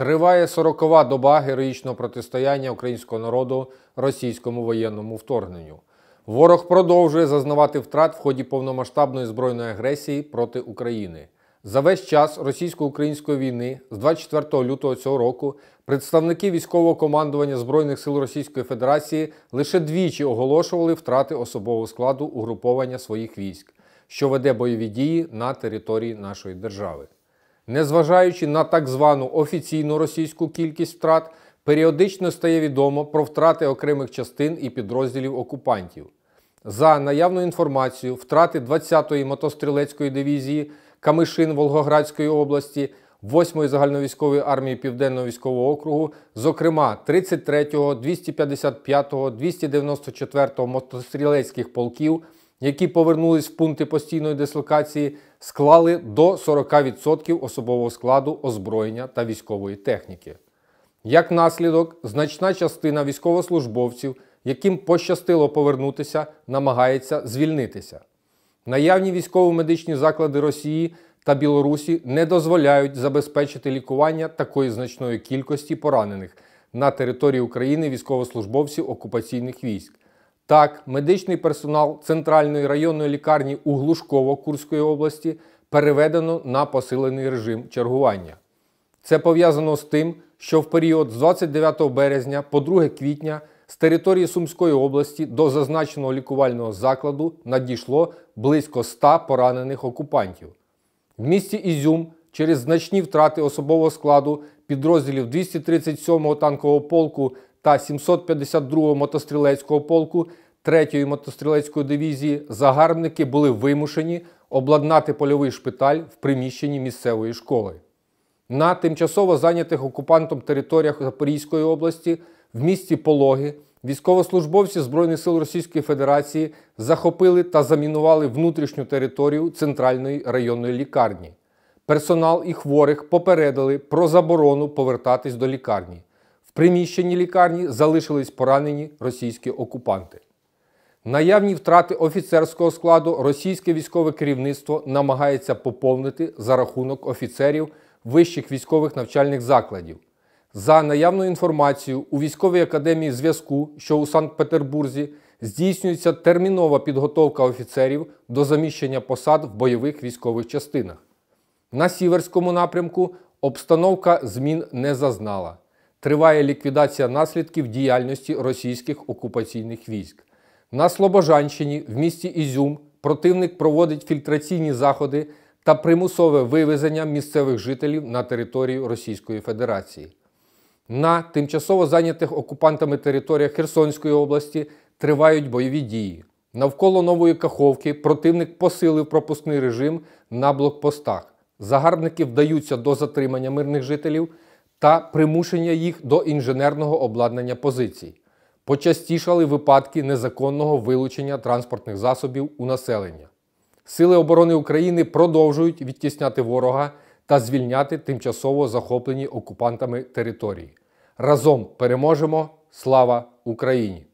Триває сорокова доба героїчного протистояння українського народу російському воєнному вторгненню. Ворог продовжує зазнавати втрат в ході повномасштабної збройної агресії проти України. За весь час російсько-української війни з 24 лютого цього року представники військового командування Збройних сил Російської Федерації лише двічі оголошували втрати особового складу угруповання своїх військ, що веде бойові дії на території нашої держави. Незважаючи на так звану офіційну російську кількість втрат, періодично стає відомо про втрати окремих частин і підрозділів окупантів. За наявну інформацію, втрати 20-ї мотострілецької дивізії Камишин Волгоградської області, 8-ї загальновійськової армії Південного військового округу, зокрема 33, го 255, го 294 го мотострілецьких полків які повернулись в пункти постійної дислокації, склали до 40% особового складу озброєння та військової техніки. Як наслідок, значна частина військовослужбовців, яким пощастило повернутися, намагається звільнитися. Наявні військово-медичні заклади Росії та Білорусі не дозволяють забезпечити лікування такої значної кількості поранених на території України військовослужбовців окупаційних військ. Так, медичний персонал центральної районної лікарні у Глушково Курської області переведено на посилений режим чергування. Це пов'язано з тим, що в період з 29 березня по 2 квітня з території Сумської області до зазначеного лікувального закладу надійшло близько 100 поранених окупантів. В місті Ізюм через значні втрати особового складу підрозділів 237-го танкового полку та 752-го мотострілецького полку 3-ї мотострілецької дивізії загарбники були вимушені обладнати польовий шпиталь в приміщенні місцевої школи. На тимчасово зайнятих окупантом територіях Запорізької області в місті Пологи військовослужбовці Збройних сил Російської Федерації захопили та замінували внутрішню територію центральної районної лікарні. Персонал і хворих попередили про заборону повертатись до лікарні приміщенні лікарні залишились поранені російські окупанти. Наявні втрати офіцерського складу російське військове керівництво намагається поповнити за рахунок офіцерів вищих військових навчальних закладів. За наявною інформацією, у військовій академії зв'язку, що у Санкт-Петербурзі, здійснюється термінова підготовка офіцерів до заміщення посад в бойових військових частинах. На сіверському напрямку обстановка змін не зазнала. Триває ліквідація наслідків діяльності російських окупаційних військ. На Слобожанщині в місті Ізюм противник проводить фільтраційні заходи та примусове вивезення місцевих жителів на територію Російської Федерації. На тимчасово зайнятих окупантами територіях Херсонської області тривають бойові дії. Навколо Нової Каховки противник посилив пропускний режим на блокпостах. Загарбники вдаються до затримання мирних жителів та примушення їх до інженерного обладнання позицій. Почастішали випадки незаконного вилучення транспортних засобів у населення. Сили оборони України продовжують відтісняти ворога та звільняти тимчасово захоплені окупантами території. Разом переможемо! Слава Україні!